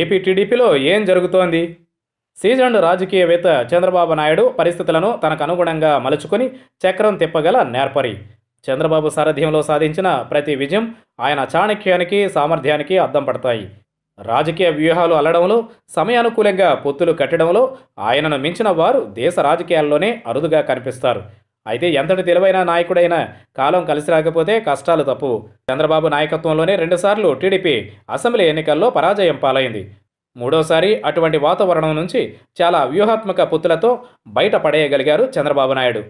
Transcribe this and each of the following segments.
AP టీడీపీలో ఏం జరుగుతోంది సీజన్డ్ రాజకీయవేత్త చంద్రబాబు నాయుడు పరిస్థితులను తనకు అనుగుణంగా మలుచుకొని చక్రం తిప్పగల నేర్పరి చంద్రబాబు సారథ్యంలో సాధించిన ప్రతి విజయం ఆయన చాణక్యానికి సామర్థ్యానికి అద్దం పడతాయి రాజకీయ వ్యూహాలు అల్లడంలో సమయానుకూలంగా పొత్తులు కట్టడంలో ఆయనను మించిన వారు దేశ రాజకీయాల్లోనే అరుదుగా కనిపిస్తారు అయితే ఎంతటి తెలివైన నాయకుడైనా కాలం కలిసి రాకపోతే కష్టాలు తప్పు చంద్రబాబు నాయకత్వంలోనే రెండుసార్లు టీడీపీ అసెంబ్లీ ఎన్నికల్లో పరాజయం పాలైంది మూడోసారి అటువంటి వాతావరణం నుంచి చాలా వ్యూహాత్మక పుత్తులతో బయటపడేయగలిగారు చంద్రబాబు నాయుడు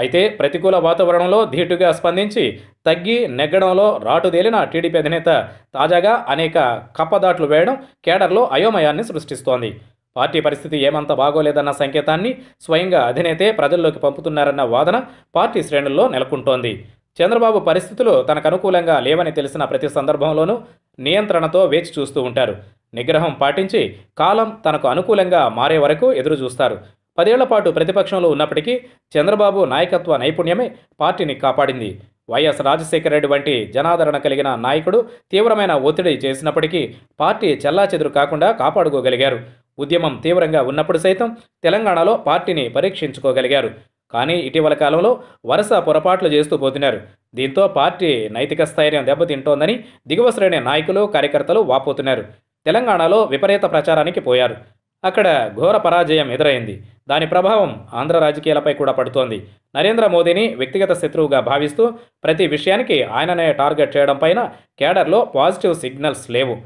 అయితే ప్రతికూల వాతావరణంలో ధీటుగా స్పందించి తగ్గి నెగ్గడంలో రాటుదేలిన టీడీపీ అధినేత తాజాగా అనేక కప్పదాట్లు వేయడం కేడర్లో అయోమయాన్ని సృష్టిస్తోంది పార్టీ పరిస్థితి ఏమంత బాగోలేదన్న సంకేతాన్ని స్వయంగా అధినేతే ప్రజల్లోకి పంపుతున్నారన్న వాదన పార్టీ శ్రేణుల్లో నెలకొంటోంది చంద్రబాబు పరిస్థితులు తనకు అనుకూలంగా లేవని తెలిసిన ప్రతి సందర్భంలోనూ నియంత్రణతో వేచి చూస్తూ ఉంటారు నిగ్రహం పాటించి కాలం తనకు అనుకూలంగా మారే వరకు ఎదురు చూస్తారు పదేళ్ల పాటు ప్రతిపక్షంలో ఉన్నప్పటికీ చంద్రబాబు నాయకత్వ నైపుణ్యమే పార్టీని కాపాడింది వైఎస్ రాజశేఖర రెడ్డి వంటి జనాదరణ కలిగిన నాయకుడు తీవ్రమైన ఒత్తిడి చేసినప్పటికీ పార్టీ చెల్లాచెదురు కాకుండా కాపాడుకోగలిగారు ఉద్యమం తీవ్రంగా ఉన్నప్పుడు సైతం తెలంగాణలో పార్టీని పరీక్షించుకోగలిగారు కానీ ఇటీవల కాలంలో వరుస పొరపాట్లు చేస్తూ పోతున్నారు దీంతో పార్టీ నైతిక స్థైర్యం దెబ్బతింటోందని దిగువ శ్రేణి నాయకులు కార్యకర్తలు వాపోతున్నారు తెలంగాణలో విపరీత ప్రచారానికి పోయారు అక్కడ ఘోర పరాజయం ఎదురైంది దాని ప్రభావం ఆంధ్ర రాజకీయాలపై కూడా పడుతోంది నరేంద్ర మోదీని వ్యక్తిగత శత్రువుగా భావిస్తూ ప్రతి విషయానికి ఆయననే టార్గెట్ చేయడం పైన కేడర్లో పాజిటివ్ సిగ్నల్స్ లేవు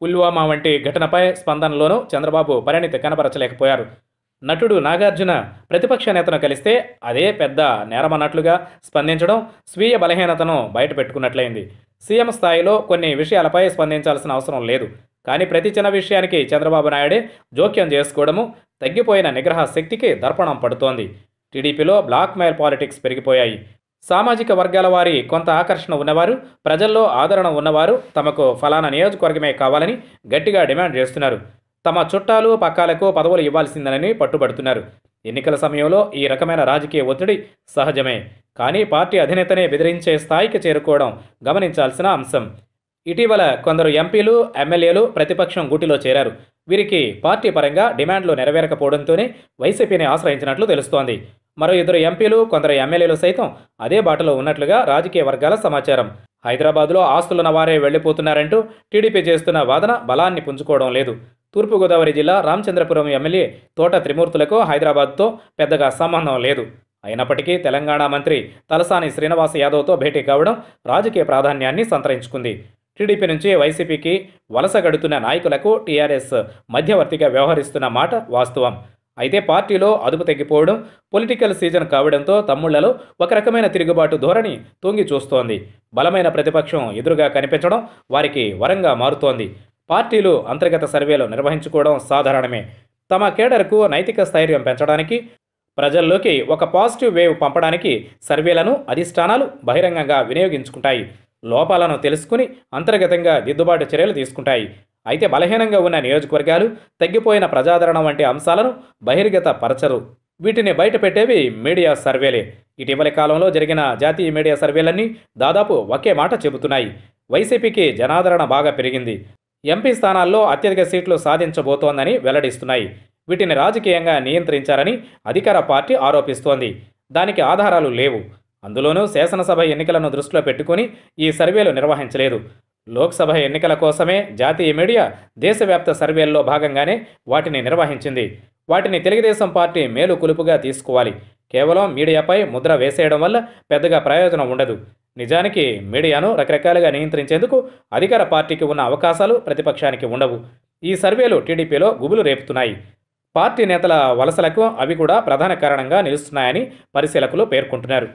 పుల్వామా వంటి ఘటనపై స్పందనలోనూ చంద్రబాబు పరిణితి కనపరచలేకపోయారు నటుడు నాగార్జున ప్రతిపక్ష నేతను కలిస్తే అదే పెద్ద నేరమన్నట్లుగా స్పందించడం స్వీయ బలహీనతను బయటపెట్టుకున్నట్లయింది సీఎం స్థాయిలో కొన్ని విషయాలపై స్పందించాల్సిన అవసరం లేదు కానీ ప్రతి చిన్న విషయానికి చంద్రబాబు నాయుడే జోక్యం చేసుకోవడము తగ్గిపోయిన నిగ్రహ శక్తికి దర్పణం పడుతోంది టీడీపీలో బ్లాక్ మెయిల్ పాలిటిక్స్ పెరిగిపోయాయి సామాజిక వర్గాల వారి కొంత ఆకర్షణ ఉన్నవారు ప్రజల్లో ఆదరణ ఉన్నవారు తమకు ఫలానా నియోజకవర్గమే కావాలని గట్టిగా డిమాండ్ చేస్తున్నారు తమ చుట్టాలు పక్కాలకు పదవులు ఇవ్వాల్సిందని పట్టుబడుతున్నారు ఎన్నికల సమయంలో ఈ రకమైన రాజకీయ ఒత్తిడి సహజమే కానీ పార్టీ అధినేతనే బెదిరించే స్థాయికి చేరుకోవడం గమనించాల్సిన అంశం ఇటీవల కొందరు ఎంపీలు ఎమ్మెల్యేలు ప్రతిపక్షం గూటిలో చేరారు వీరికి పార్టీ పరంగా డిమాండ్లు నెరవేరకపోవడంతోనే వైసీపీని ఆశ్రయించినట్లు తెలుస్తోంది మరో ఇద్దరు ఎంపీలు కొందరు ఎమ్మెల్యేలు సైతం అదే బాటలో ఉన్నట్లుగా రాజకీయ వర్గాల సమాచారం హైదరాబాద్లో ఆస్తులున్న వారే వెళ్లిపోతున్నారంటూ టీడీపీ చేస్తున్న వాదన బలాన్ని పుంజుకోవడం లేదు తూర్పుగోదావరి జిల్లా రామచంద్రపురం ఎమ్మెల్యే తోట త్రిమూర్తులకు హైదరాబాద్తో పెద్దగా సంబంధం లేదు అయినప్పటికీ తెలంగాణ మంత్రి తలసాని శ్రీనివాస్ యాదవ్తో భేటీ కావడం రాజకీయ ప్రాధాన్యాన్ని సంతరించుకుంది టీడీపీ నుంచి వైసీపీకి వలస గడుతున్న నాయకులకు టీఆర్ఎస్ మధ్యవర్తిగా వ్యవహరిస్తున్న మాట వాస్తవం అయితే పార్టీలో అదుపు తగ్గిపోవడం పొలిటికల్ సీజన్ కావడంతో తమ్ముళ్లలో ఒక రకమైన తిరుగుబాటు ధోరణి తొంగి చూస్తోంది బలమైన ప్రతిపక్షం ఎదురుగా కనిపించడం వారికి వరంగా మారుతోంది పార్టీలు అంతర్గత సర్వేలు నిర్వహించుకోవడం సాధారణమే తమ కేడర్కు నైతిక స్థైర్యం పెంచడానికి ప్రజల్లోకి ఒక పాజిటివ్ వేవ్ పంపడానికి సర్వేలను అధిష్టానాలు బహిరంగంగా వినియోగించుకుంటాయి లోపాలను తెలుసుకుని అంతర్గతంగా దిద్దుబాటు చర్యలు తీసుకుంటాయి అయితే బలహీనంగా ఉన్న నియోజకవర్గాలు తగ్గిపోయిన ప్రజాదరణ వంటి అంశాలను బహిర్గత పరచరు వీటిని బయటపెట్టేవి మీడియా సర్వేలే ఇటీవలి కాలంలో జరిగిన జాతీయ మీడియా సర్వేలన్నీ దాదాపు ఒకే మాట చెబుతున్నాయి వైసీపీకి జనాదరణ బాగా పెరిగింది ఎంపీ స్థానాల్లో అత్యధిక సీట్లు సాధించబోతోందని వెల్లడిస్తున్నాయి వీటిని రాజకీయంగా నియంత్రించారని అధికార పార్టీ ఆరోపిస్తోంది దానికి ఆధారాలు లేవు అందులోనూ శాసనసభ ఎన్నికలను దృష్టిలో పెట్టుకుని ఈ సర్వేలు నిర్వహించలేదు లోక్సభ ఎన్నికల కోసమే జాతీయ మీడియా దేశవ్యాప్త సర్వేల్లో భాగంగానే వాటిని నిర్వహించింది వాటిని తెలుగుదేశం పార్టీ మేలు కులుపుగా తీసుకోవాలి కేవలం మీడియాపై ముద్ర వేసేయడం వల్ల పెద్దగా ప్రయోజనం ఉండదు నిజానికి మీడియాను రకరకాలుగా నియంత్రించేందుకు అధికార పార్టీకి ఉన్న అవకాశాలు ప్రతిపక్షానికి ఉండవు ఈ సర్వేలు టీడీపీలో గుబులు రేపుతున్నాయి పార్టీ నేతల వలసలకు అవి కూడా ప్రధాన కారణంగా నిలుస్తున్నాయని పరిశీలకులు పేర్కొంటున్నారు